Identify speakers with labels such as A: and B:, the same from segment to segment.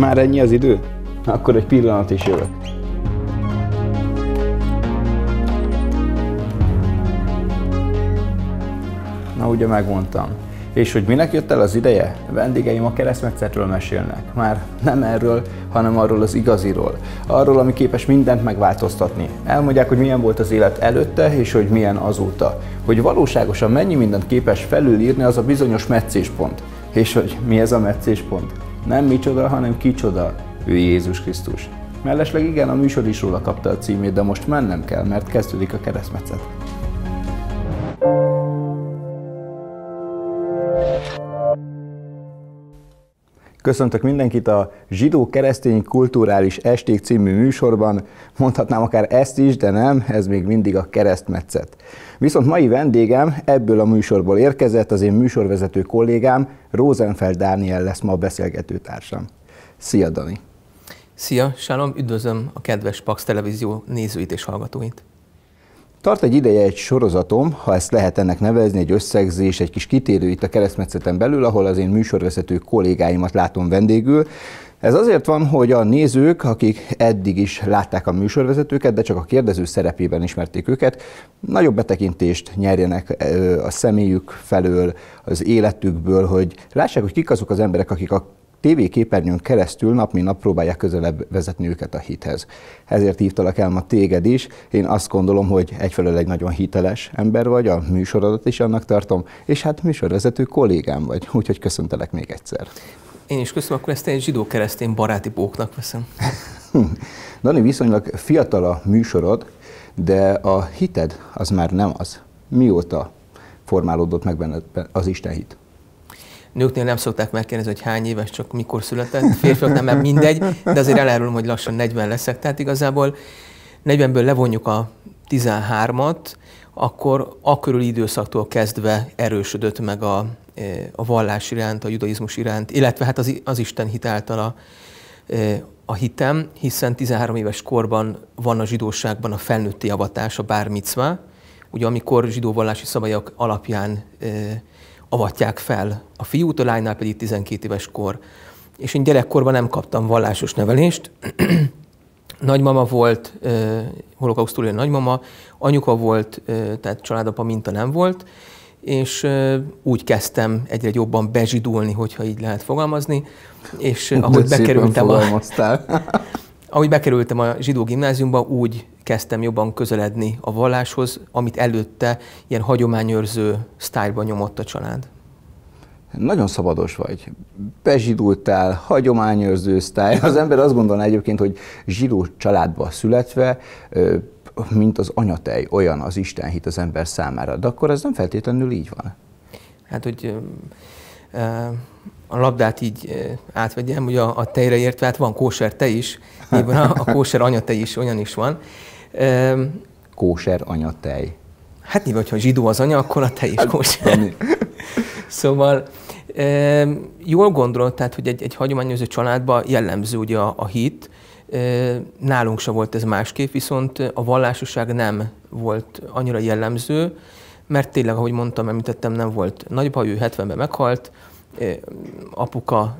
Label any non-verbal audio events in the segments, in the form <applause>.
A: Már ennyi az idő? Akkor egy pillanat is jövök. Na ugye megmondtam. És hogy minek jött el az ideje? A vendégeim a keresztmetszetről mesélnek. Már nem erről, hanem arról az igaziról. Arról, ami képes mindent megváltoztatni. Elmondják, hogy milyen volt az élet előtte, és hogy milyen azóta. Hogy valóságosan mennyi mindent képes felülírni az a bizonyos meccéspont. És hogy mi ez a meccéspont? Nem micsoda, hanem kicsoda. Ő Jézus Krisztus. Mellesleg igen, a műsor is róla kapta a címét, de most mennem kell, mert kezdődik a keresztmetszet. Köszöntök mindenkit a Zsidó Keresztény Kulturális Esték című műsorban. Mondhatnám akár ezt is, de nem, ez még mindig a keresztmetszet. Viszont mai vendégem ebből a műsorból érkezett, az én műsorvezető kollégám Rosenfeld Dániel lesz ma a beszélgetőtársam. Szia, Dani!
B: Szia, Sálom, üdvözlöm a kedves Pax Televízió nézőit és hallgatóit!
A: Tart egy ideje egy sorozatom, ha ezt lehet ennek nevezni, egy összegzés, egy kis kitérő itt a keresztmetszeten belül, ahol az én műsorvezető kollégáimat látom vendégül. Ez azért van, hogy a nézők, akik eddig is látták a műsorvezetőket, de csak a kérdező szerepében ismerték őket, nagyobb betekintést nyerjenek a személyük felől, az életükből, hogy lássák, hogy kik azok az emberek, akik a tévéképernyőn keresztül nap mint nap próbálják közelebb vezetni őket a hithez. Ezért hívtalak el ma téged is. Én azt gondolom, hogy egyfelől egy nagyon hiteles ember vagy, a műsorodat is annak tartom, és hát műsorvezető kollégám vagy, úgyhogy köszöntelek még egyszer.
B: Én is köszönöm, akkor ezt egy zsidó-keresztény baráti bóknak veszem.
A: Hm. Dani, viszonylag fiatal a műsorod, de a hited az már nem az. Mióta formálódott meg benned az Isten hit?
B: Nőknél nem szokták megkérdezni, hogy hány éves, csak mikor született. nem, mert mindegy, de azért elárulom, hogy lassan 40 leszek. Tehát igazából 40-ből levonjuk a 13-at, akkor a körül időszaktól kezdve erősödött meg a, e, a vallás iránt, a judaizmus iránt, illetve hát az, az Isten hit által a, e, a hitem, hiszen 13 éves korban van a zsidóságban a felnőtti avatás, a bármicva, ugye amikor zsidó vallási szabályok alapján e, avatják fel. A fiútól lánynál pedig 12 éves kor. És én gyerekkorban nem kaptam vallásos nevelést. <clears throat> nagymama volt, eh, holokausztúli nagymama, anyuka volt, eh, tehát családapa minta nem volt, és eh, úgy kezdtem egyre jobban bezsidulni, hogyha így lehet fogalmazni, és ahogy bekerültem a... <laughs> ahogy bekerültem a zsidó gimnáziumba, úgy kezdtem jobban közeledni a valláshoz, amit előtte ilyen hagyományőrző
A: sztájlban nyomott a család. Nagyon szabados vagy. Bezsidultál, hagyományőrző sztály. Az ember azt gondolná egyébként, hogy zsidó családba születve, mint az anyatej, olyan az Isten hit az ember számára. De akkor ez nem feltétlenül így van.
B: Hát, hogy a labdát így átvegyem, hogy a, a tejre értve, hát van kóser te is, <laughs> nyilván a, a kóser anyatej is olyan is van,
A: Kóser anyatej.
B: Hát nyilván, ha zsidó az anya, akkor a tej is hát, kóser. <laughs> szóval jól gondolod, tehát, hogy egy, egy hagyományozó családban jellemző ugye a, a hit, Nálunk se volt ez másképp, viszont a vallásosság nem volt annyira jellemző, mert tényleg, ahogy mondtam, említettem, nem volt baj, ő 70-ben meghalt, apuka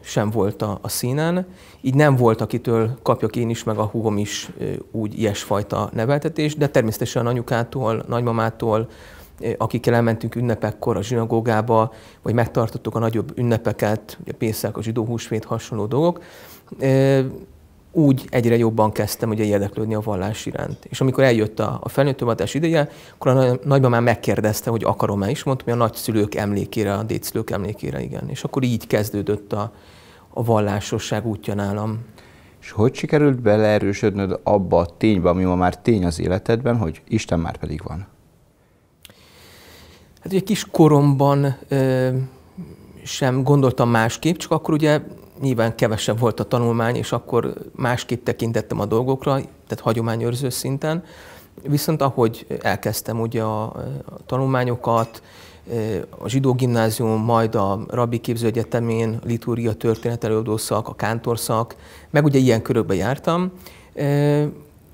B: sem volt a, a színen, így nem volt, akitől kapjak én is, meg a húgom is úgy ilyesfajta neveltetést, de természetesen anyukától, nagymamától, akikkel elmentünk ünnepekkor a zsinagógába, vagy megtartottuk a nagyobb ünnepeket, ugye Pészák, a zsidó húsvét, hasonló dolgok úgy egyre jobban kezdtem ugye érdeklődni a vallás iránt. És amikor eljött a, a felnőttőmatás ideje, akkor a nagymamám megkérdezte, hogy akarom-e is, mondtam, hogy a nagyszülők emlékére, a dédszülők emlékére, igen. És akkor így kezdődött a, a
A: vallásosság útja nálam. És hogy sikerült beleerősödnöd abba a ténybe, ami ma már tény az életedben, hogy Isten már pedig van? Hát
B: ugye koromban ö, sem gondoltam másképp, csak akkor ugye nyilván kevesebb volt a tanulmány, és akkor másképp tekintettem a dolgokra, tehát hagyományőrző szinten. Viszont ahogy elkezdtem ugye a tanulmányokat, e, a zsidó gimnázium, majd a rabbi képzőegyetemén, liturgia, történet előadószak, a kántorszak, meg ugye ilyen körökbe jártam, e,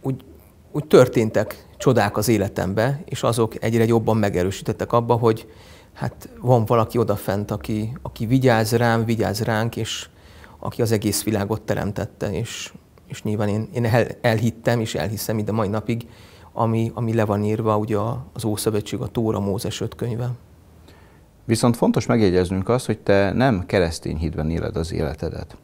B: úgy, úgy történtek csodák az életembe, és azok egyre jobban megerősítettek abba, hogy hát van valaki odafent, aki, aki vigyáz rám, vigyáz ránk, és aki az egész világot teremtette, és, és nyilván én, én el, elhittem és elhiszem ide mai napig, ami, ami le van írva ugye az Ószövetség, a Tóra Mózes öt könyve.
A: Viszont fontos megjegyeznünk azt, hogy te nem keresztény hídben éled az életedet,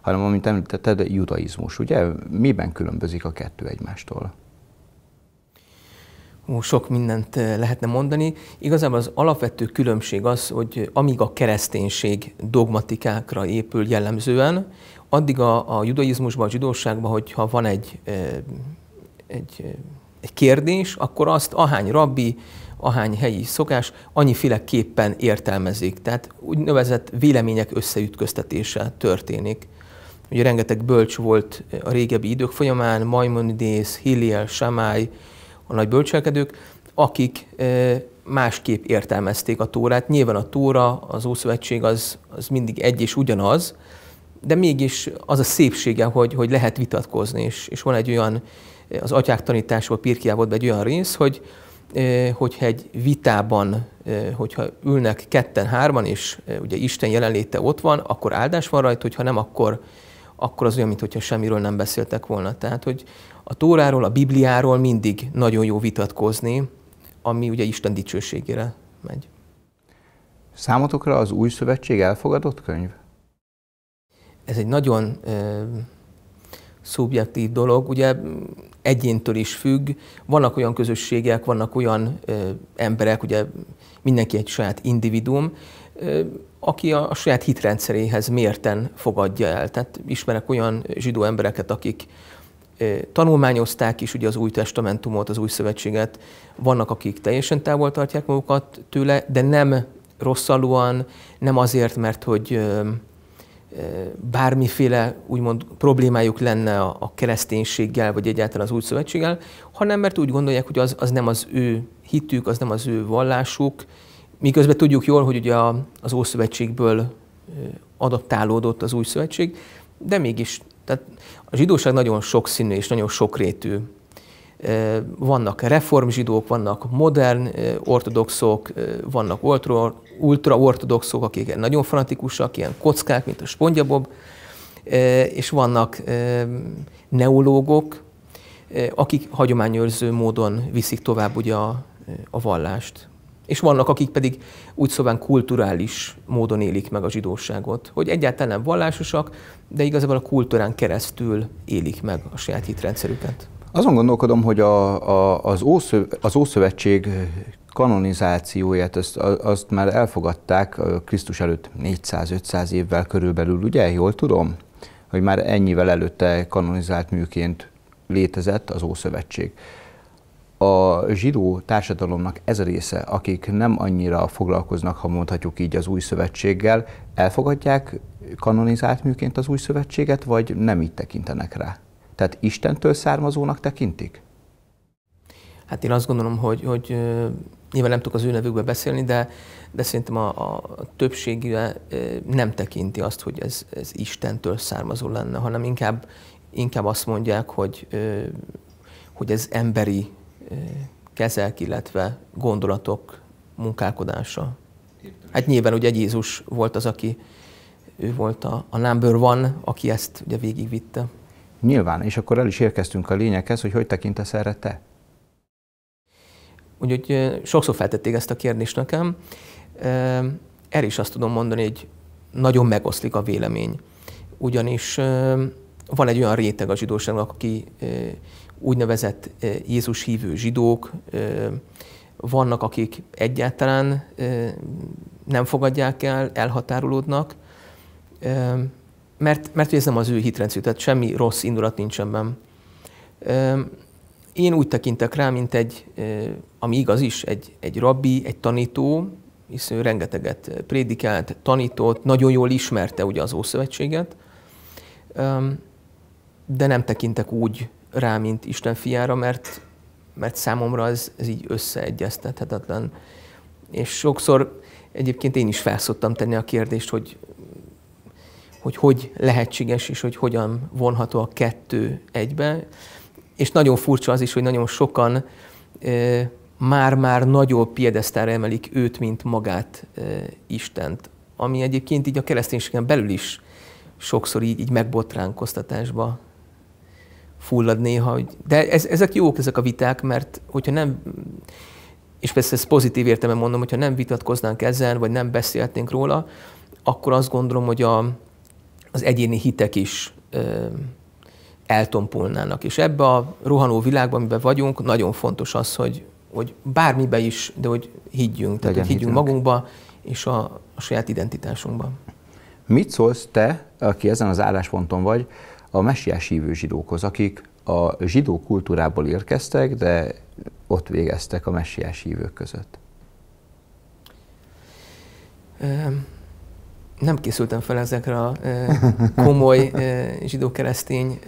A: hanem amint említetted, judaizmus, ugye? Miben különbözik a kettő egymástól?
B: sok mindent eh, lehetne mondani. Igazából az alapvető különbség az, hogy amíg a kereszténység dogmatikákra épül jellemzően, addig a, a judaizmusban, a zsidóságban, hogyha van egy, eh, egy, eh, egy kérdés, akkor azt ahány rabbi, ahány helyi szokás, annyiféleképpen értelmezik. Tehát úgynevezett vélemények összeütköztetése történik. Ugye rengeteg bölcs volt a régebbi idők folyamán, Majmonidész, Hillel, Samály, a nagy bölcselkedők, akik eh, másképp értelmezték a Tórát. Nyilván a Tóra, az Ószövetség az, az mindig egy és ugyanaz, de mégis az a szépsége, hogy, hogy lehet vitatkozni, és, és van egy olyan, eh, az atyák tanításból, pirkiából egy olyan rész, hogy, eh, hogyha egy vitában, hogyha ülnek ketten, hárman, és ugye Isten jelenléte ott van, akkor áldás van rajta, hogyha nem, akkor, akkor az olyan, mintha semmiről nem beszéltek volna. Tehát, hogy a Tóráról, a Bibliáról mindig nagyon jó vitatkozni, ami ugye Isten dicsőségére megy. Számotokra az Új Szövetség elfogadott könyv? Ez egy nagyon ö, szubjektív dolog, ugye egyéntől is függ. Vannak olyan közösségek, vannak olyan ö, emberek, ugye mindenki egy saját individuum, ö, aki a, a saját hitrendszeréhez mérten fogadja el. Tehát ismerek olyan zsidó embereket, akik Tanulmányozták is ugye az új testamentumot, az új szövetséget. Vannak, akik teljesen távol tartják magukat tőle, de nem rosszalúan, nem azért, mert hogy bármiféle úgymond problémájuk lenne a kereszténységgel, vagy egyáltalán az új szövetséggel, hanem mert úgy gondolják, hogy az, az nem az ő hitük, az nem az ő vallásuk, miközben tudjuk jól, hogy ugye az Ószövetségből adaptálódott az új szövetség, de mégis tehát a zsidóság nagyon sokszínű és nagyon sokrétű. Vannak reform zsidók, vannak modern ortodoxok, vannak ultra-ortodoxok, akik nagyon fanatikusak, ilyen kockák, mint a spongyabob, és vannak neológok, akik hagyományőrző módon viszik tovább ugye a, a vallást. És vannak, akik pedig úgy szóval kulturális módon élik meg a zsidóságot, hogy egyáltalán nem vallásosak, de igazából a kultúrán keresztül élik meg a saját hitrendszerüket.
A: Azon gondolkodom, hogy a, a, az, Ószöv, az Ószövetség kanonizációját, azt, azt már elfogadták Krisztus előtt 400-500 évvel körülbelül, ugye? Jól tudom? Hogy már ennyivel előtte kanonizált műként létezett az Ószövetség a zsidó társadalomnak ez a része, akik nem annyira foglalkoznak, ha mondhatjuk így, az új szövetséggel, elfogadják kanonizált műként az új szövetséget, vagy nem így tekintenek rá? Tehát Istentől származónak tekintik?
B: Hát én azt gondolom, hogy, hogy nyilván nem tudok az ő nevükbe beszélni, de, de szerintem a, a többségével nem tekinti azt, hogy ez, ez Istentől származó lenne, hanem inkább, inkább azt mondják, hogy, hogy ez emberi kezelk, illetve gondolatok munkálkodása. Hát nyilván ugye Jézus volt az, aki ő volt a, a number one, aki ezt ugye végigvitte.
A: Nyilván, és akkor el is érkeztünk a lényeghez, hogy hogy tekintesz erre te? Úgyhogy sokszor feltették ezt a kérdést nekem.
B: Erre is azt tudom mondani, hogy nagyon megoszlik a vélemény. Ugyanis van egy olyan réteg a zsidóságnak, aki úgynevezett Jézus hívő zsidók, vannak, akik egyáltalán nem fogadják el, elhatárolódnak, mert, mert ez nem az ő hitrendszük, tehát semmi rossz indulat nincs ebben. Én úgy tekintek rá, mint egy, ami igaz is, egy, egy rabbi, egy tanító, hiszen ő rengeteget prédikált, tanított, nagyon jól ismerte ugye az Ószövetséget, de nem tekintek úgy rá, mint Isten fiára, mert, mert számomra ez, ez így összeegyeztethetetlen. És sokszor egyébként én is felszoktam tenni a kérdést, hogy, hogy hogy lehetséges, és hogy hogyan vonható a kettő egybe. És nagyon furcsa az is, hogy nagyon sokan már-már nagyobb piedesztára emelik őt, mint magát e, Istent, ami egyébként így a kereszténységen belül is sokszor így, így megbotránkoztatásba fullad néha. de ez, ezek jók, ezek a viták, mert hogyha nem, és persze ezt pozitív értelemben mondom, hogyha nem vitatkoznánk ezen, vagy nem beszélhetnénk róla, akkor azt gondolom, hogy a, az egyéni hitek is ö, eltompulnának. És ebbe a rohanó világban, amiben vagyunk, nagyon fontos az, hogy, hogy bármibe is, de hogy higgyünk. Tehát, hogy higgyünk hitünk. magunkba és a, a saját identitásunkba.
A: Mit szólsz te, aki ezen az állásponton vagy, a messiás hívő zsidókhoz, akik a zsidó kultúrából érkeztek, de ott végeztek a messiás hívők között.
B: Nem készültem fel ezekre a komoly zsidó-keresztény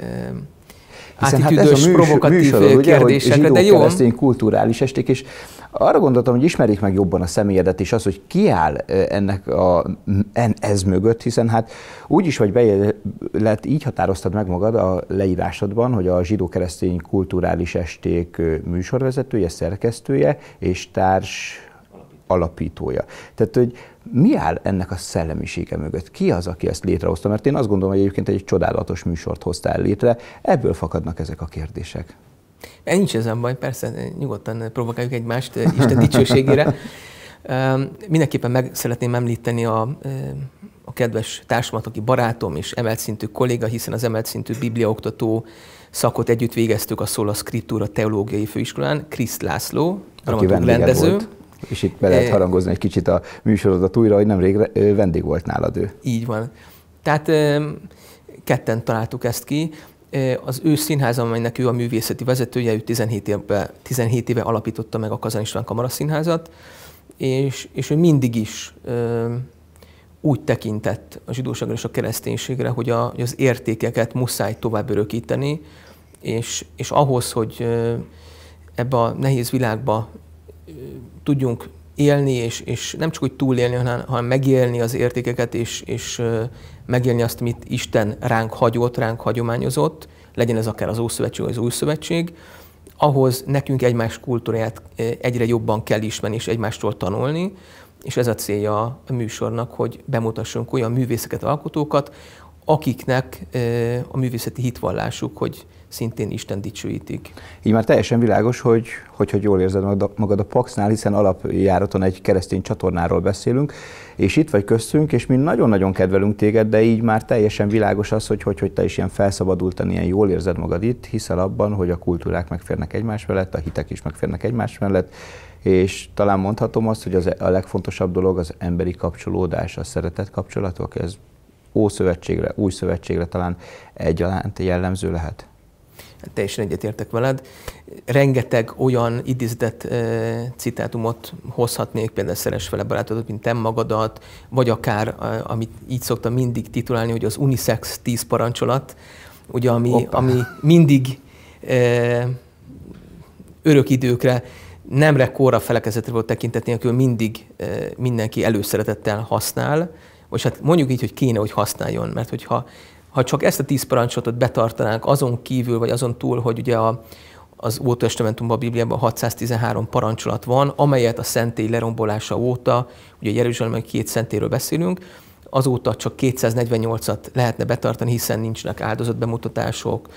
B: hiszen hát műsor, provokatív műsor, ugye, kérdésekre, de jó. keresztény
A: kulturális esték, és arra gondoltam, hogy ismerik meg jobban a személyedet, és az, hogy ki áll ennek a, en, ez mögött, hiszen hát úgy is vagy bejelent, így határoztad meg magad a leírásodban, hogy a zsidó-keresztény kulturális esték műsorvezetője, szerkesztője és társ alapítója. Tehát, hogy mi áll ennek a szellemisége mögött? Ki az, aki ezt létrehozta? Mert én azt gondolom, hogy egyébként egy csodálatos műsort hoztál létre, ebből fakadnak ezek a kérdések.
B: Én Nincs ezen baj, persze, nyugodtan provokáljuk egymást eh, Isten dicsőségére. Mindenképpen meg szeretném említeni a, eh, a kedves társamat, aki barátom és emelt szintű kolléga, hiszen az emelt szintű bibliaoktató szakot együtt végeztük a Szóla Scriptura Teológiai Főiskolán, Kriszt László, a rendező, volt
A: és itt be lehet harangozni egy kicsit a műsorodat újra, hogy nemrég vendég volt nálad ő.
B: Így van. Tehát ketten találtuk ezt ki. Az ő színház, amelynek ő a művészeti vezetője, ő 17 éve, 17 éve alapította meg a Kazan István Kamara Színházat, és, és ő mindig is úgy tekintett a zsidóságra és a kereszténységre, hogy, a, hogy az értékeket muszáj tovább örökíteni, és, és ahhoz, hogy ebbe a nehéz világba tudjunk élni, és, és nem csak úgy túlélni, hanem, hanem megélni az értékeket, és, és megélni azt, amit Isten ránk hagyott, ránk hagyományozott, legyen ez akár az Ószövetség, vagy az Új Szövetség, ahhoz nekünk egymás kultúráját egyre jobban kell ismerni, és egymástól tanulni, és ez a célja a műsornak, hogy bemutassunk olyan művészeket, alkotókat, akiknek a művészeti hitvallásuk, hogy szintén Isten dicsőítik.
A: Így már teljesen világos, hogy, hogy, hogy jól érzed magad a Paxnál, hiszen alapjáraton egy keresztény csatornáról beszélünk, és itt vagy köztünk, és mi nagyon-nagyon kedvelünk téged, de így már teljesen világos az, hogy, hogy, hogy te is ilyen felszabadultan, ilyen jól érzed magad itt, hiszel abban, hogy a kultúrák megférnek egymás mellett, a hitek is megférnek egymás mellett, és talán mondhatom azt, hogy az e- a legfontosabb dolog az emberi kapcsolódás, a szeretet kapcsolatok, ez Ószövetségre, Új Szövetségre talán egyaránt jellemző lehet?
B: Teljesen egyetértek veled. Rengeteg olyan idézett e, citátumot hozhatnék, például Szeres vele barátodat, mint te magadat, vagy akár, amit így szoktam mindig titulálni, hogy az unisex tíz parancsolat, ugye, ami, ami mindig e, örök időkre nem rekorra felekezetre volt tekintet nélkül, mindig e, mindenki előszeretettel használ, vagy hát mondjuk így, hogy kéne, hogy használjon, mert hogyha ha csak ezt a tíz parancsolatot betartanánk azon kívül, vagy azon túl, hogy ugye a, az Ótestamentumban, a Bibliában 613 parancsolat van, amelyet a szentély lerombolása óta, ugye Jeruzsálemben két szentéről beszélünk, azóta csak 248-at lehetne betartani,
A: hiszen nincsnek áldozatbemutatások,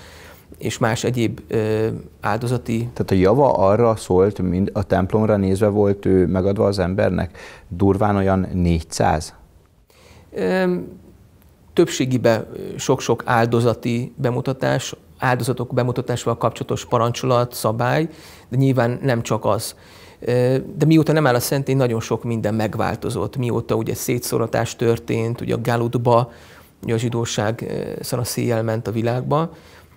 A: és más egyéb
B: ö, áldozati...
A: Tehát a java arra szólt, mint a templomra nézve volt ő megadva az embernek, durván olyan 400?
B: Ö, többségibe sok-sok áldozati bemutatás, áldozatok bemutatásával kapcsolatos parancsolat, szabály, de nyilván nem csak az. De mióta nem áll a szentély, nagyon sok minden megváltozott. Mióta ugye szétszoratás történt, ugye a Galudba, ugye a zsidóság szanaszéjjel ment a világba,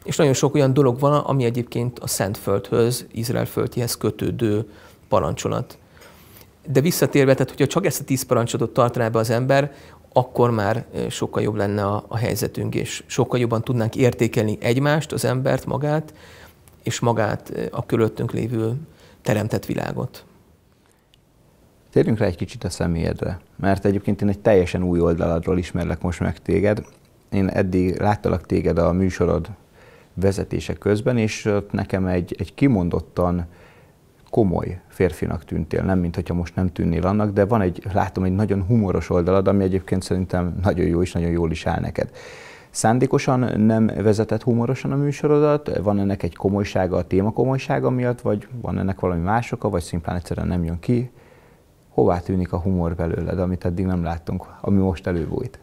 B: és nagyon sok olyan dolog van, ami egyébként a Szentföldhöz, Izrael földjéhez kötődő parancsolat. De visszatérve, tehát hogyha csak ezt a tíz parancsolatot tartaná be az ember, akkor már sokkal jobb lenne a, a helyzetünk, és sokkal jobban tudnánk értékelni egymást, az embert, magát, és magát a körülöttünk lévő teremtett világot.
A: Térjünk rá egy kicsit a személyedre, mert egyébként én egy teljesen új oldaladról ismerlek most meg téged. Én eddig láttalak téged a műsorod vezetése közben, és ott nekem egy, egy kimondottan komoly férfinak tűntél, nem mint most nem tűnnél annak, de van egy, látom egy nagyon humoros oldalad, ami egyébként szerintem nagyon jó és nagyon jól is áll neked. Szándékosan nem vezetett humorosan a műsorodat? Van ennek egy komolysága, a téma komolysága miatt, vagy van ennek valami másoka, vagy szimplán egyszerűen nem jön ki? Hová tűnik a humor belőled, amit eddig nem láttunk, ami most előbújt?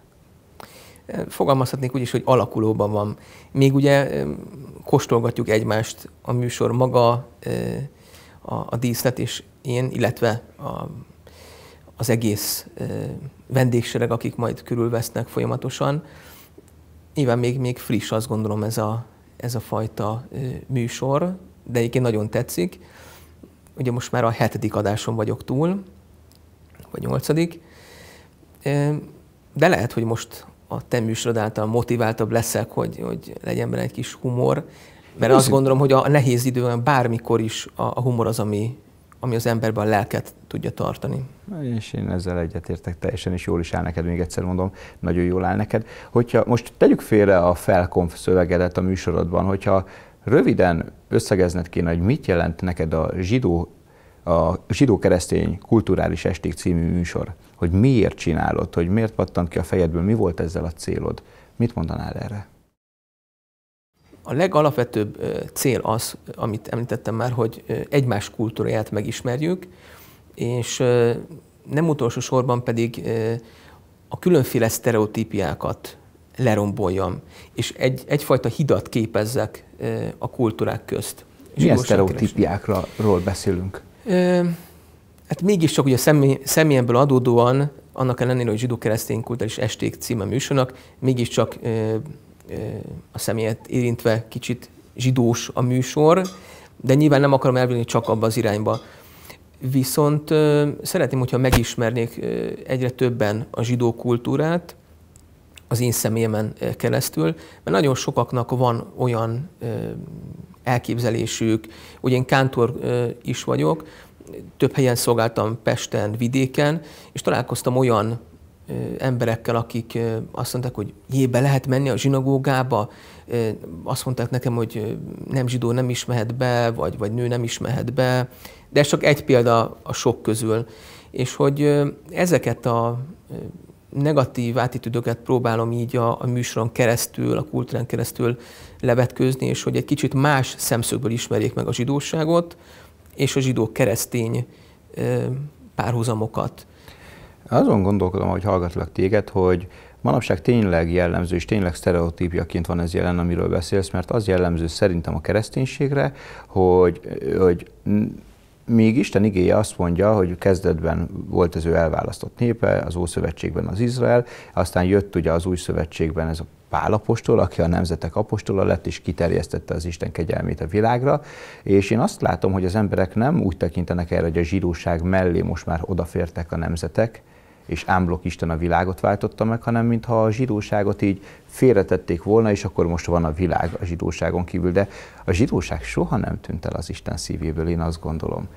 B: Fogalmazhatnék úgy is, hogy alakulóban van. Még ugye kóstolgatjuk egymást a műsor maga, eh, a, a díszlet és én, illetve a, az egész e, vendégsereg, akik majd körülvesznek folyamatosan. Nyilván még, még friss azt gondolom ez a, ez a fajta e, műsor, de egyébként nagyon tetszik. Ugye most már a hetedik adáson vagyok túl, vagy nyolcadik, e, de lehet, hogy most a te műsorod által motiváltabb leszek, hogy, hogy legyen benne egy kis humor, mert Én azt gondolom, hogy a nehéz időben bármikor is a humor az, ami, ami az emberben a lelket tudja tartani.
A: És én ezzel egyetértek teljesen, és jól is áll neked, még egyszer mondom, nagyon jól áll neked. Hogyha most tegyük félre a felkonf szövegedet a műsorodban, hogyha röviden összegezned kéne, hogy mit jelent neked a zsidó, a zsidó-keresztény kulturális esték című műsor, hogy miért csinálod, hogy miért pattant ki a fejedből, mi volt ezzel a célod, mit mondanál erre?
B: A legalapvetőbb cél az, amit említettem már, hogy egymás kultúráját megismerjük, és nem utolsó sorban pedig a különféle sztereotípiákat leromboljam, és egy, egyfajta hidat képezzek a kultúrák közt. Milyen sztereotípiákról beszélünk? Hát mégiscsak ugye személy, személyemből adódóan, annak ellenére, hogy zsidó keresztény kultúra és esték címe műsornak, mégiscsak a személyet érintve kicsit zsidós a műsor, de nyilván nem akarom elvinni csak abba az irányba. Viszont szeretném, hogyha megismernék egyre többen a zsidó kultúrát, az én személyemen keresztül, mert nagyon sokaknak van olyan elképzelésük, hogy én kántor is vagyok, több helyen szolgáltam Pesten, vidéken, és találkoztam olyan emberekkel, akik azt mondták, hogy jébe be lehet menni a zsinagógába, azt mondták nekem, hogy nem zsidó nem is mehet be, vagy, vagy nő nem is mehet be, de ez csak egy példa a sok közül. És hogy ezeket a negatív attitűdöket próbálom így a, a műsoron keresztül, a kultúrán keresztül levetkőzni, és hogy egy kicsit más szemszögből ismerjék meg a zsidóságot, és a zsidó keresztény párhuzamokat.
A: Azon gondolkodom, hogy hallgatlak téged, hogy manapság tényleg jellemző és tényleg sztereotípiaként van ez jelen, amiről beszélsz, mert az jellemző szerintem a kereszténységre, hogy, hogy még Isten igéje azt mondja, hogy kezdetben volt az ő elválasztott népe, az Ószövetségben az Izrael, aztán jött ugye az Új Szövetségben ez a Pál apostol, aki a nemzetek apostola lett, és kiterjesztette az Isten kegyelmét a világra, és én azt látom, hogy az emberek nem úgy tekintenek erre, hogy a zsidóság mellé most már odafértek a nemzetek, és ámblok Isten a világot váltotta meg, hanem mintha a zsidóságot így félretették volna, és akkor most van a világ a zsidóságon kívül. De a zsidóság soha nem tűnt el az Isten szívéből, én azt gondolom.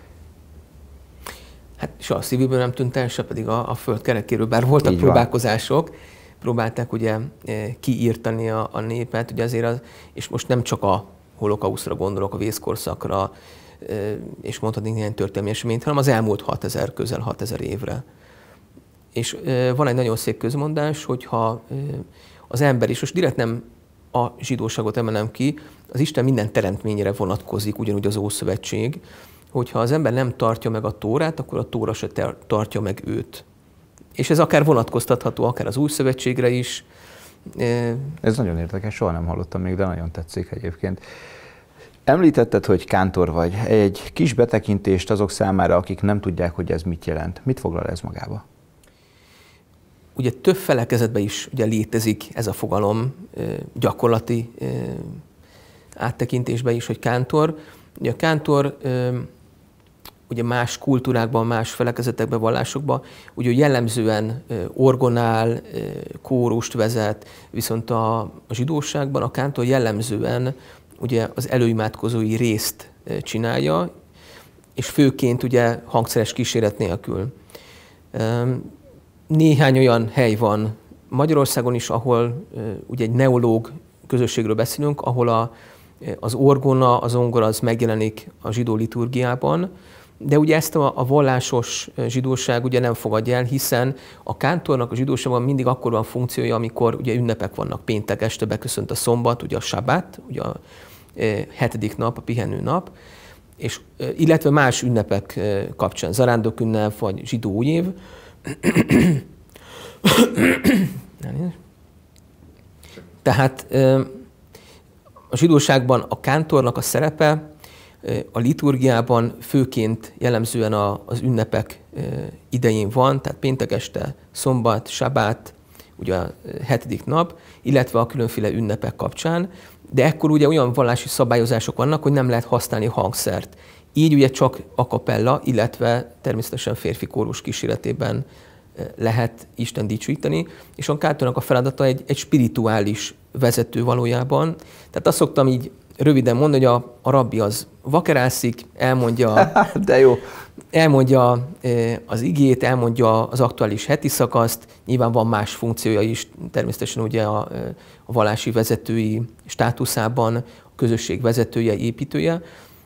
B: Hát se a szívéből nem tűnt el, se pedig a, a föld kerekéről, bár voltak Így próbálkozások. Van. Próbálták ugye eh, kiírtani a, a népet, ugye azért az, és most nem csak a holokauszra gondolok, a vészkorszakra, eh, és mondhatnék néhány történelmi eseményt, hanem az elmúlt 6000, közel 6000 évre. És van egy nagyon szép közmondás, hogyha az ember is, most direkt nem a zsidóságot emelem ki, az Isten minden teremtményére vonatkozik, ugyanúgy az Ószövetség, hogyha az ember nem tartja meg a tórát, akkor a tóra se tartja meg őt. És ez akár vonatkoztatható, akár az új szövetségre is.
A: Ez nagyon érdekes, soha nem hallottam még, de nagyon tetszik egyébként. Említetted, hogy kántor vagy. Egy kis betekintést azok számára, akik nem tudják, hogy ez mit jelent. Mit foglal ez magába?
B: Ugye több felekezetben is ugye létezik ez a fogalom gyakorlati áttekintésben is, hogy kántor. Ugye a kántor ugye más kultúrákban, más felekezetekben, vallásokban, ugye jellemzően orgonál, kórust vezet, viszont a, zsidóságban a kántor jellemzően ugye az előimádkozói részt csinálja, és főként ugye hangszeres kíséret nélkül néhány olyan hely van Magyarországon is, ahol ugye egy neológ közösségről beszélünk, ahol a, az orgona, az ongora az megjelenik a zsidó liturgiában, de ugye ezt a, a vallásos zsidóság ugye nem fogadja el, hiszen a kántornak a zsidóságban mindig akkor van funkciója, amikor ugye ünnepek vannak, péntek este beköszönt a szombat, ugye a sabát, ugye a hetedik nap, a pihenő nap, és, illetve más ünnepek kapcsán, zarándok ünnep vagy zsidó újév, év, tehát a zsidóságban a kántornak a szerepe a liturgiában főként jellemzően a, az ünnepek idején van, tehát péntek este, szombat, sabát, ugye a hetedik nap, illetve a különféle ünnepek kapcsán, de ekkor ugye olyan vallási szabályozások vannak, hogy nem lehet használni hangszert. Így ugye csak a kapella, illetve természetesen férfi kórus kísérletében eh, lehet Isten dicsőíteni, és a kártónak a feladata egy, egy spirituális vezető valójában. Tehát azt szoktam így röviden mondani, hogy a, a rabbi az vakerászik, elmondja, <laughs> De jó. elmondja eh, az igét, elmondja az aktuális heti szakaszt, nyilván van más funkciója is, természetesen ugye a, eh, a valási vezetői státuszában, a közösség vezetője, építője,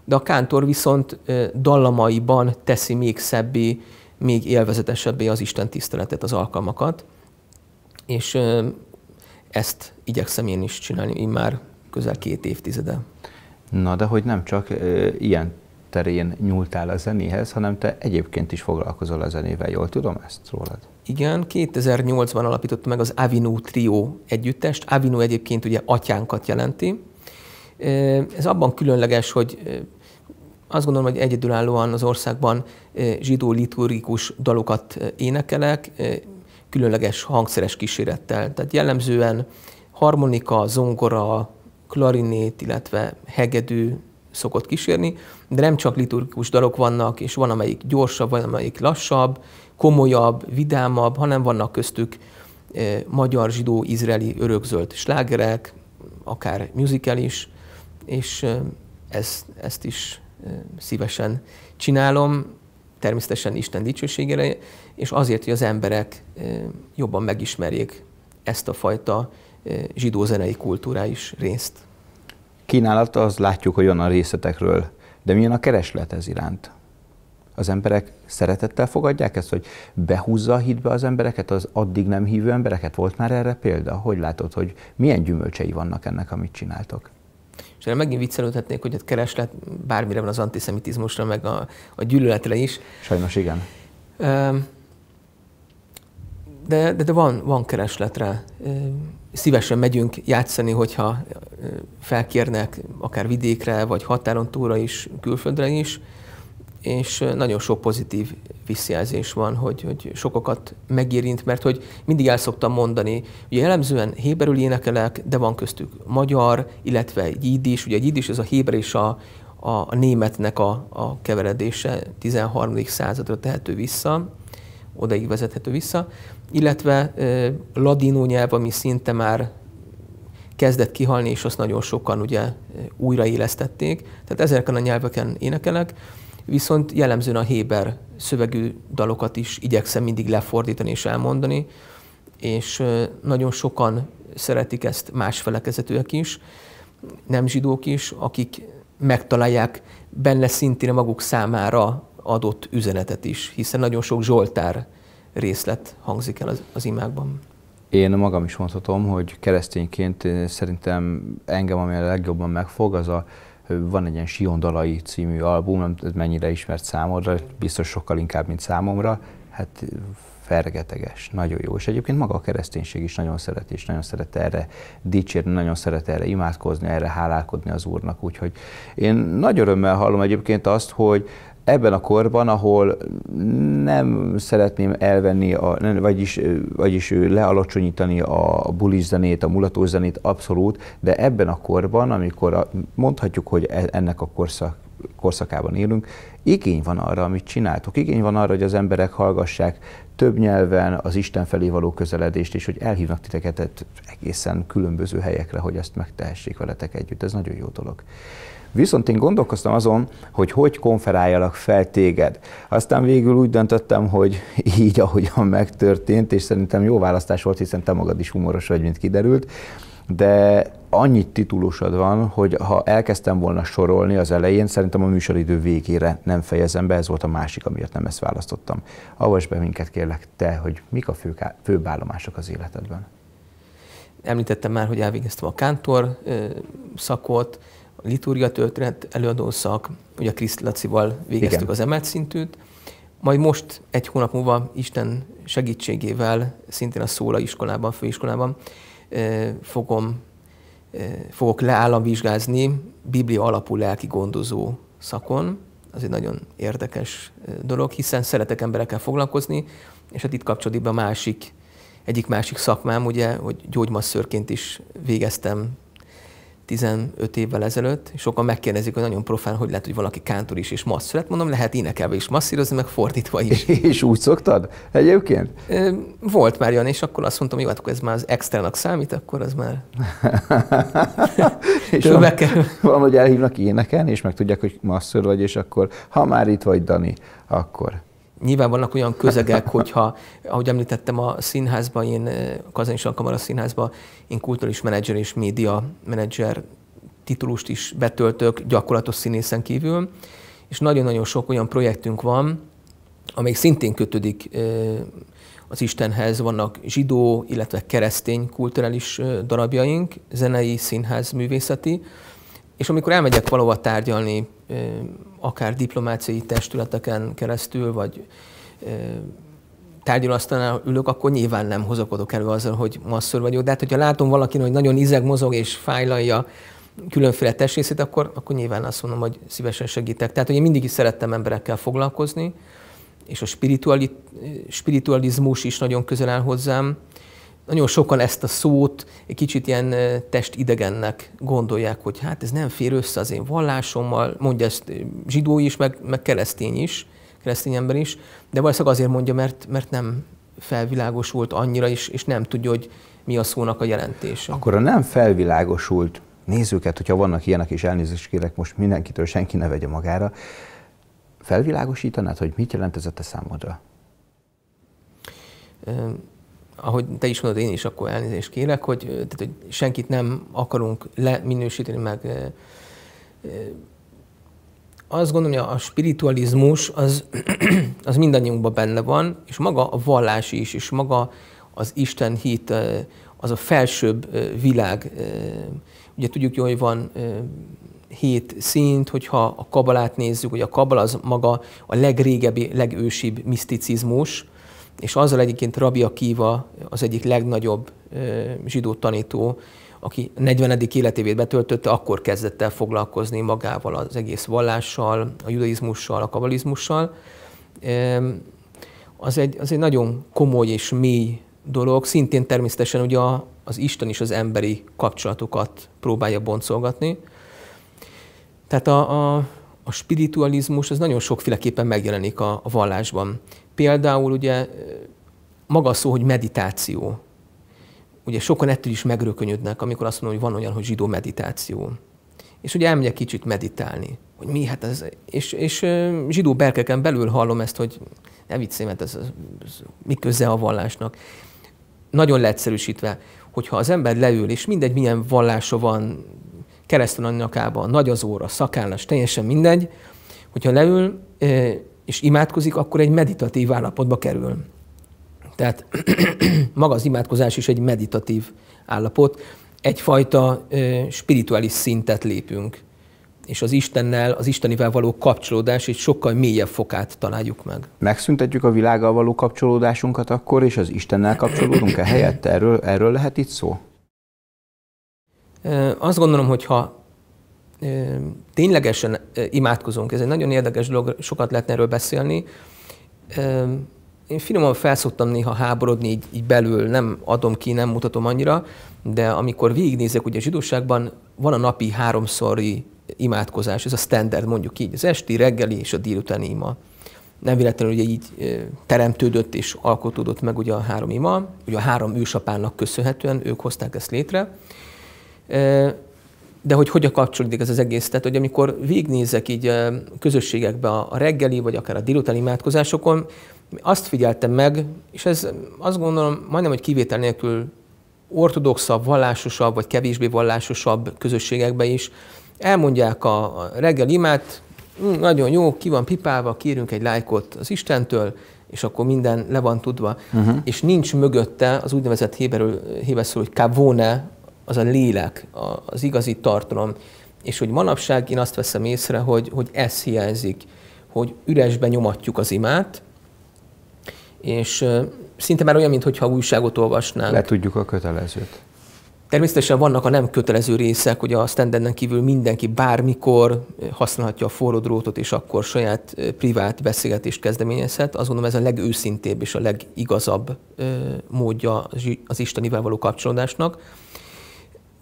B: de a kántor viszont dallamaiban teszi még szebbé, még élvezetesebbé az Isten tiszteletet, az alkalmakat, és ezt igyekszem én is
A: csinálni, én már közel két évtizede. Na, de hogy nem csak ilyen terén nyúltál a zenéhez, hanem te egyébként is foglalkozol a zenével, jól tudom ezt rólad?
B: Igen, 2008-ban alapította meg az Avinu Trio együttest. Avinu egyébként ugye atyánkat jelenti. Ez abban különleges, hogy azt gondolom, hogy egyedülállóan az országban zsidó liturgikus dalokat énekelek, különleges hangszeres kísérettel. Tehát jellemzően harmonika, zongora, klarinét, illetve hegedű szokott kísérni, de nem csak liturgikus dalok vannak, és van amelyik gyorsabb, van amelyik lassabb, komolyabb, vidámabb, hanem vannak köztük magyar, zsidó, izraeli örökzöld slágerek, akár musical is, és ezt, ezt is szívesen csinálom, természetesen Isten dicsőségére, és azért, hogy az
A: emberek
B: jobban megismerjék ezt a fajta zsidó zenei kultúrá
A: is részt. Kínálata az látjuk, hogy onnan részletekről, de milyen a kereslet ez iránt? Az emberek szeretettel fogadják ezt, hogy behúzza a hitbe az embereket, az addig nem hívő embereket? Volt már erre példa? Hogy látod, hogy milyen gyümölcsei vannak ennek, amit csináltok?
B: És erre megint viccelődhetnék, hogy a kereslet bármire van az antiszemitizmusra, meg a, a gyűlöletre is. Sajnos igen. De, de, de van, van keresletre. Szívesen megyünk játszani, hogyha felkérnek akár vidékre, vagy határon túlra is, külföldre is és nagyon sok pozitív visszajelzés van, hogy, hogy sokokat megérint, mert hogy mindig el szoktam mondani, ugye jellemzően héberül énekelek, de van köztük magyar, illetve gyídis, ugye gyídis ez a héber és a, a, a németnek a, a keveredése 13. századra tehető vissza, odaig vezethető vissza, illetve ö, ladinó nyelv, ami szinte már kezdett kihalni, és azt nagyon sokan ugye újraélesztették. Tehát ezeken a nyelveken énekelek viszont jellemzően a Héber szövegű dalokat is igyekszem mindig lefordítani és elmondani, és nagyon sokan szeretik ezt más felekezetőek is, nem zsidók is, akik megtalálják benne szintén a maguk számára adott üzenetet is, hiszen nagyon sok Zsoltár részlet hangzik el az, az imákban.
A: Én magam is mondhatom, hogy keresztényként szerintem engem, ami a legjobban megfog, az a van egy ilyen Sion Dalai című album, nem mennyire ismert számodra, biztos sokkal inkább, mint számomra. Hát fergeteges, nagyon jó. És egyébként maga a kereszténység is nagyon szeret, és nagyon szeret erre dicsérni, nagyon szeret erre imádkozni, erre hálálkodni az Úrnak. Úgyhogy én nagy örömmel hallom egyébként azt, hogy ebben a korban, ahol nem szeretném elvenni, a, nem, vagyis, vagyis lealacsonyítani a bulis zenét, a mulatós zenét, abszolút, de ebben a korban, amikor a, mondhatjuk, hogy e- ennek a korszak, korszakában élünk, igény van arra, amit csináltok, igény van arra, hogy az emberek hallgassák több nyelven az Isten felé való közeledést, és hogy elhívnak titeket egészen különböző helyekre, hogy ezt megtehessék veletek együtt. Ez nagyon jó dolog. Viszont én gondolkoztam azon, hogy hogy konferáljalak fel téged. Aztán végül úgy döntöttem, hogy <laughs> így, ahogyan megtörtént, és szerintem jó választás volt, hiszen te magad is humoros vagy, mint kiderült, de annyi titulusod van, hogy ha elkezdtem volna sorolni az elején, szerintem a műsoridő végére nem fejezem be, ez volt a másik, amiért nem ezt választottam. Avasd be minket kérlek te, hogy mik a fő, főbb állomások az életedben.
B: Említettem már, hogy elvégeztem a kántor szakot, liturgia történet szak, ugye Kriszt Lacival végeztük Igen. az emelt szintűt, majd most egy hónap múlva Isten segítségével, szintén a Szóla iskolában, főiskolában fogom, fogok leállamvizsgázni biblia alapú lelki gondozó szakon. Az egy nagyon érdekes dolog, hiszen szeretek emberekkel foglalkozni, és hát itt kapcsolódik be a másik, egyik másik szakmám, ugye, hogy gyógymasszörként is végeztem 15 évvel ezelőtt, és sokan megkérdezik, hogy nagyon profán, hogy lehet, hogy valaki kántor is és masszület. Mondom, lehet énekelve is masszírozni, meg fordítva is.
A: <laughs> És úgy szoktad egyébként?
B: Volt már olyan, és akkor azt mondtam, jó, hát akkor ez már az extrának számít, akkor az már <laughs> és van, kell.
A: van, hogy elhívnak énekelni, és meg tudják, hogy masször vagy, és akkor ha már itt vagy, Dani, akkor
B: Nyilván vannak olyan közegek, hogyha, ahogy említettem, a színházban, én és eh, Alkamara színházban, én kulturális menedzser és média menedzser titulust is betöltök gyakorlatos színészen kívül, és nagyon-nagyon sok olyan projektünk van, amely szintén kötődik eh, az Istenhez, vannak zsidó, illetve keresztény kulturális eh, darabjaink, zenei, színház, művészeti, és amikor elmegyek valóban tárgyalni, akár diplomáciai testületeken keresztül, vagy tárgyalasztalnál ülök, akkor nyilván nem hozakodok elő azzal, hogy masször vagyok. De hát, hogyha látom valakin, hogy nagyon izeg, mozog és fájlalja különféle testrészét, akkor, akkor nyilván azt mondom, hogy szívesen segítek. Tehát, hogy én mindig is szerettem emberekkel foglalkozni, és a spirituali, spiritualizmus is nagyon közel áll hozzám. Nagyon sokan ezt a szót egy kicsit ilyen testidegennek gondolják, hogy hát ez nem fér össze az én vallásommal, mondja ezt zsidó is, meg, meg keresztény is, keresztény ember is, de valószínűleg azért mondja, mert, mert nem felvilágosult annyira, is, és nem tudja, hogy mi a szónak a jelentése.
A: Akkor a nem felvilágosult nézőket, hogyha vannak ilyenek, és elnézést kérek most mindenkitől, senki ne vegye magára, felvilágosítanád, hogy mit jelent ez a te számodra?
B: ahogy te is mondod, én is akkor elnézést kérek, hogy, tehát, hogy senkit nem akarunk leminősíteni, meg azt gondolom, hogy a spiritualizmus az, <clears throat> az mindannyiunkban benne van, és maga a vallás is, és maga az Isten hit, az a felsőbb világ. Ugye tudjuk jól, hogy van hét szint, hogyha a kabalát nézzük, hogy a kabal az maga a legrégebbi, legősibb miszticizmus, és azzal egyébként Rabbi Akiva az egyik legnagyobb zsidó tanító, aki 40. életévét betöltötte, akkor kezdett el foglalkozni magával az egész vallással, a judaizmussal, a kabalizmussal. Az egy, az egy nagyon komoly és mély dolog, szintén természetesen ugye az Isten és is az emberi kapcsolatokat próbálja boncolgatni. Tehát a, a, a spiritualizmus az nagyon sokféleképpen megjelenik a, a vallásban. Például ugye maga szó, hogy meditáció. Ugye sokan ettől is megrökönyödnek, amikor azt mondom, hogy van olyan, hogy zsidó meditáció. És ugye elmegyek kicsit meditálni, hogy mi hát ez, és, és zsidó berkeken belül hallom ezt, hogy ne viccém, hát ez, ez, ez mi köze a vallásnak. Nagyon leegyszerűsítve, hogyha az ember leül, és mindegy milyen vallása van, keresztül nyakában, nagy az óra, szakállas, teljesen mindegy, hogyha leül, és imádkozik, akkor egy meditatív állapotba kerül. Tehát <clears throat> maga az imádkozás is egy meditatív állapot, egyfajta spirituális szintet lépünk, és az Istennel, az Istenivel való kapcsolódás egy sokkal mélyebb fokát találjuk meg.
A: Megszüntetjük a világgal való kapcsolódásunkat akkor, és az Istennel kapcsolódunk-e helyett? Erről, erről lehet itt szó?
B: Azt gondolom, hogy ha ténylegesen imádkozunk. Ez egy nagyon érdekes dolog, sokat lehetne erről beszélni. Én finoman felszoktam néha háborodni így, így belül, nem adom ki, nem mutatom annyira, de amikor végignézek, ugye a zsidóságban van a napi háromszori imádkozás, ez a standard mondjuk így, az esti, reggeli és a délutáni ima. Nem véletlenül ugye így teremtődött és alkotódott meg ugye a három ima, ugye a három ősapának köszönhetően ők hozták ezt létre de hogy hogyan kapcsolódik ez az egész? Tehát, hogy amikor végignézek így közösségekbe a reggeli, vagy akár a délutáni imádkozásokon, azt figyeltem meg, és ez azt gondolom majdnem, hogy kivétel nélkül ortodoxabb, vallásosabb, vagy kevésbé vallásosabb közösségekbe is, elmondják a reggel imát, hm, nagyon jó, ki van pipálva, kérünk egy lájkot az Istentől, és akkor minden le van tudva. Uh-huh. És nincs mögötte az úgynevezett héberül, héberül hogy kávóne, az a lélek, az igazi tartalom. És hogy manapság én azt veszem észre, hogy, hogy ez hiányzik, hogy üresben nyomatjuk az imát, és szinte már olyan, mintha újságot olvasnánk. Le
A: tudjuk a kötelezőt.
B: Természetesen vannak a nem kötelező részek, hogy a standardnek kívül mindenki bármikor használhatja a forró drótot, és akkor saját privát beszélgetést kezdeményezhet. Azt gondolom ez a legőszintébb és a legigazabb módja az Istenivel való kapcsolódásnak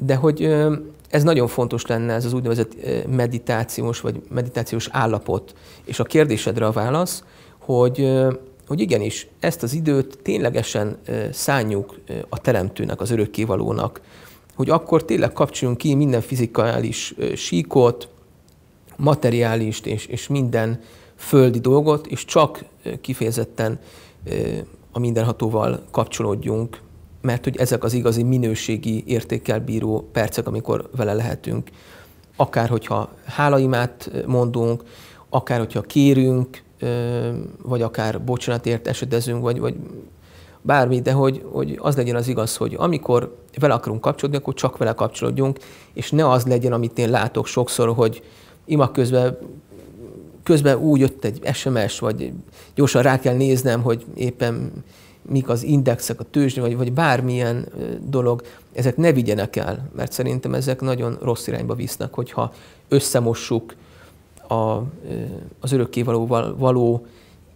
B: de hogy ez nagyon fontos lenne, ez az úgynevezett meditációs vagy meditációs állapot. És a kérdésedre a válasz, hogy, hogy igenis, ezt az időt ténylegesen szánjuk a teremtőnek, az örökkévalónak, hogy akkor tényleg kapcsoljunk ki minden fizikális síkot, materiálist és, és minden földi dolgot, és csak kifejezetten a mindenhatóval kapcsolódjunk mert hogy ezek az igazi minőségi értékkel bíró percek, amikor vele lehetünk. Akár hogyha hálaimát mondunk, akár hogyha kérünk, vagy akár bocsánatért esetezünk, vagy, vagy bármi, de hogy, hogy az legyen az igaz, hogy amikor vele akarunk kapcsolódni, akkor csak vele kapcsolódjunk, és ne az legyen, amit én látok sokszor, hogy ima közben közben úgy jött egy SMS, vagy gyorsan rá kell néznem, hogy éppen mik az indexek, a tőzsdi, vagy, vagy bármilyen dolog, ezek ne vigyenek el, mert szerintem ezek nagyon rossz irányba visznek, hogyha összemossuk a, az örökkévalóval való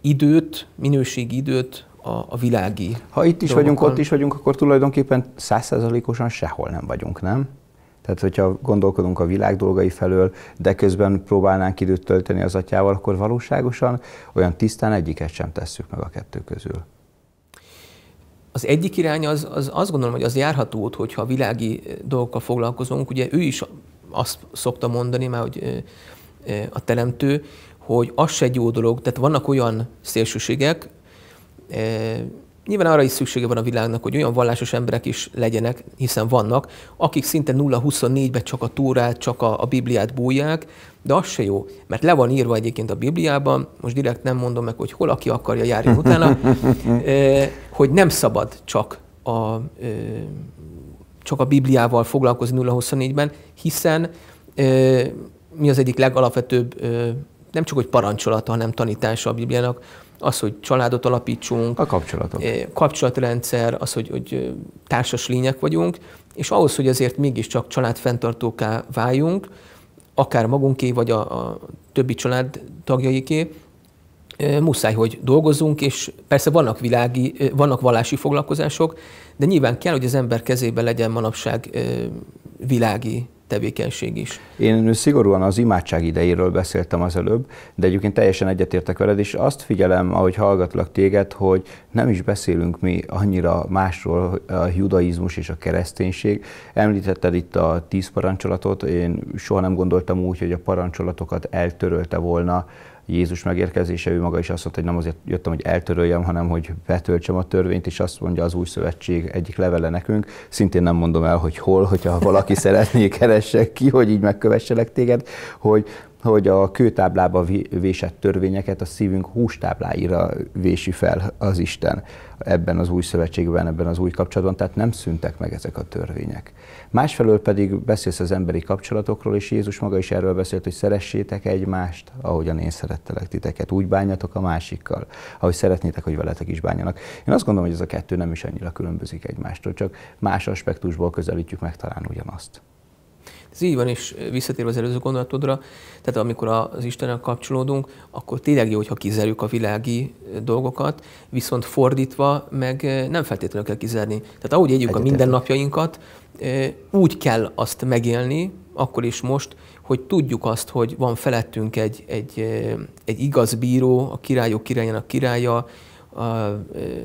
B: időt, minőségi időt a, a világi Ha itt is dolgokon. vagyunk, ott is
A: vagyunk, akkor tulajdonképpen százszerzalékosan sehol nem vagyunk, nem? Tehát, hogyha gondolkodunk a világ dolgai felől, de közben próbálnánk időt tölteni az atyával, akkor valóságosan olyan tisztán egyiket sem tesszük meg a kettő közül.
B: Az egyik irány az, az azt gondolom, hogy az járható út, hogyha világi eh, dolgokkal foglalkozunk. Ugye ő is azt szokta mondani már, hogy eh, eh, a teremtő, hogy az se egy jó dolog, tehát vannak olyan szélsőségek, Nyilván arra is szüksége van a világnak, hogy olyan vallásos emberek is legyenek, hiszen vannak, akik szinte 0-24-ben csak a túrát, csak a, a Bibliát bújják, de az se jó, mert le van írva egyébként a Bibliában, most direkt nem mondom meg, hogy hol, aki akarja járni utána. <laughs> hogy nem szabad csak a, csak a Bibliával foglalkozni 0-24-ben, hiszen mi az egyik legalapvetőbb, nem csak hogy parancsolata, hanem tanítása a Bibliának, az, hogy családot alapítsunk. A kapcsolatok. Kapcsolatrendszer, az, hogy, hogy társas lények vagyunk, és ahhoz, hogy azért mégiscsak családfenntartóká váljunk, akár magunké, vagy a, a többi család tagjaiké, muszáj, hogy dolgozzunk, és persze vannak világi, vannak vallási foglalkozások, de nyilván kell, hogy az ember kezében legyen manapság világi tevékenység
A: is. Én szigorúan az imádság idejéről beszéltem az előbb, de egyébként teljesen egyetértek veled, és azt figyelem, ahogy hallgatlak téged, hogy nem is beszélünk mi annyira másról a judaizmus és a kereszténység. Említetted itt a tíz parancsolatot, én soha nem gondoltam úgy, hogy a parancsolatokat eltörölte volna Jézus megérkezése, ő maga is azt mondta, hogy nem azért jöttem, hogy eltöröljem, hanem hogy betöltsem a törvényt, és azt mondja az új szövetség egyik levele nekünk. Szintén nem mondom el, hogy hol, hogyha valaki <laughs> szeretné, keressek ki, hogy így megkövesselek téged, hogy hogy a kőtáblába vésett törvényeket a szívünk hústábláira vési fel az Isten ebben az új szövetségben, ebben az új kapcsolatban, tehát nem szűntek meg ezek a törvények. Másfelől pedig beszélsz az emberi kapcsolatokról, és Jézus maga is erről beszélt, hogy szeressétek egymást, ahogyan én szerettelek titeket, úgy bánjatok a másikkal, ahogy szeretnétek, hogy veletek is bánjanak. Én azt gondolom, hogy ez a kettő nem is annyira különbözik egymástól, csak más aspektusból közelítjük meg talán ugyanazt.
B: Ez így van, és visszatérve az előző gondolatodra, tehát amikor az Istennel kapcsolódunk, akkor tényleg jó, hogyha kizerjük a világi eh, dolgokat, viszont fordítva meg eh, nem feltétlenül kell kizerni. Tehát ahogy éljük Egyetek. a mindennapjainkat, eh, úgy kell azt megélni, akkor is most, hogy tudjuk azt, hogy van felettünk egy, egy, egy igaz bíró, a királyok királyának királya,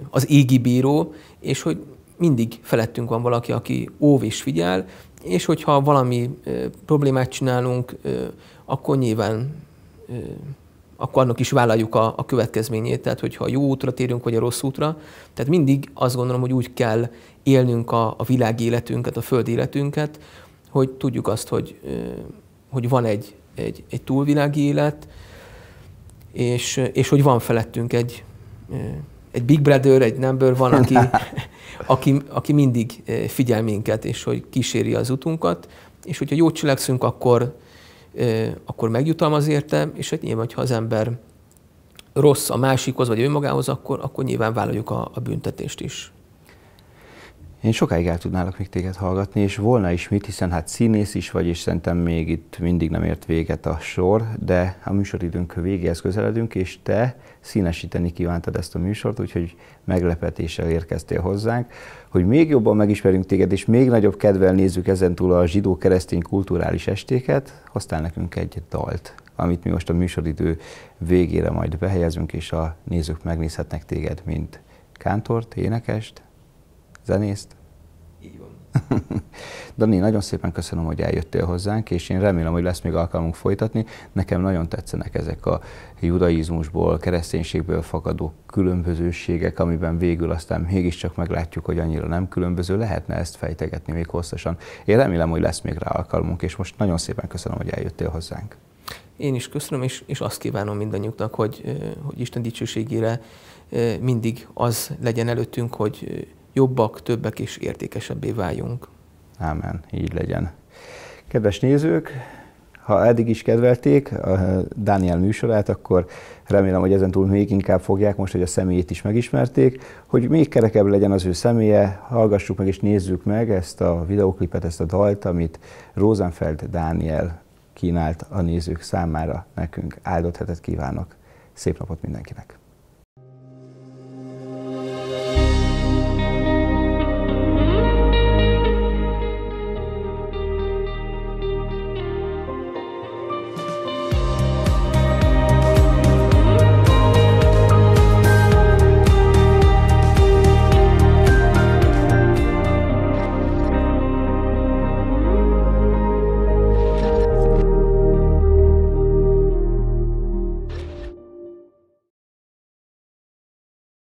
B: az égi bíró, és hogy mindig felettünk van valaki, aki óv és figyel, és hogyha valami ö, problémát csinálunk, ö, akkor nyilván ö, akkor annak is vállaljuk a, a következményét, tehát hogyha jó útra térünk, vagy a rossz útra. Tehát mindig azt gondolom, hogy úgy kell élnünk a, a világ életünket, a föld életünket, hogy tudjuk azt, hogy, hogy van egy, egy, egy túlvilági élet, és, és hogy van felettünk egy egy Big Brother, egy Number van, aki, <laughs> aki, aki mindig eh, figyel minket, és hogy kíséri az utunkat, és hogyha jót cselekszünk, akkor, eh, akkor megjutalmaz érte, és hogy hát nyilván, ha az ember rossz a másikhoz, vagy önmagához, akkor, akkor nyilván vállaljuk a, a büntetést is.
A: Én sokáig el tudnálak még téged hallgatni, és volna is mit, hiszen hát színész is vagy, és szerintem még itt mindig nem ért véget a sor, de a műsoridőnk végéhez közeledünk, és te színesíteni kívántad ezt a műsort, úgyhogy meglepetéssel érkeztél hozzánk, hogy még jobban megismerjünk téged, és még nagyobb kedvel nézzük ezentúl a zsidó-keresztény kulturális estéket, hoztál nekünk egy dalt, amit mi most a műsoridő végére majd behelyezünk, és a nézők megnézhetnek téged, mint kántort, énekest, zenészt. Így van. <laughs> Dani, nagyon szépen köszönöm, hogy eljöttél hozzánk, és én remélem, hogy lesz még alkalmunk folytatni. Nekem nagyon tetszenek ezek a judaizmusból, kereszténységből fakadó különbözőségek, amiben végül aztán mégiscsak meglátjuk, hogy annyira nem különböző. Lehetne ezt fejtegetni még hosszasan. Én remélem, hogy lesz még rá alkalmunk, és most nagyon szépen köszönöm, hogy eljöttél hozzánk.
B: Én is köszönöm, és, és azt kívánom mindannyiuknak, hogy, eh, hogy Isten dicsőségére eh, mindig az legyen előttünk, hogy eh, jobbak, többek és értékesebbé váljunk. Ámen, így legyen.
A: Kedves nézők, ha eddig is kedvelték a Dániel műsorát, akkor remélem, hogy ezentúl még inkább fogják, most, hogy a személyét is megismerték, hogy még kerekebb legyen az ő személye, hallgassuk meg és nézzük meg ezt a videóklipet, ezt a dalt, amit Rosenfeld Dániel kínált a nézők számára nekünk. Áldott hetet kívánok! Szép napot mindenkinek!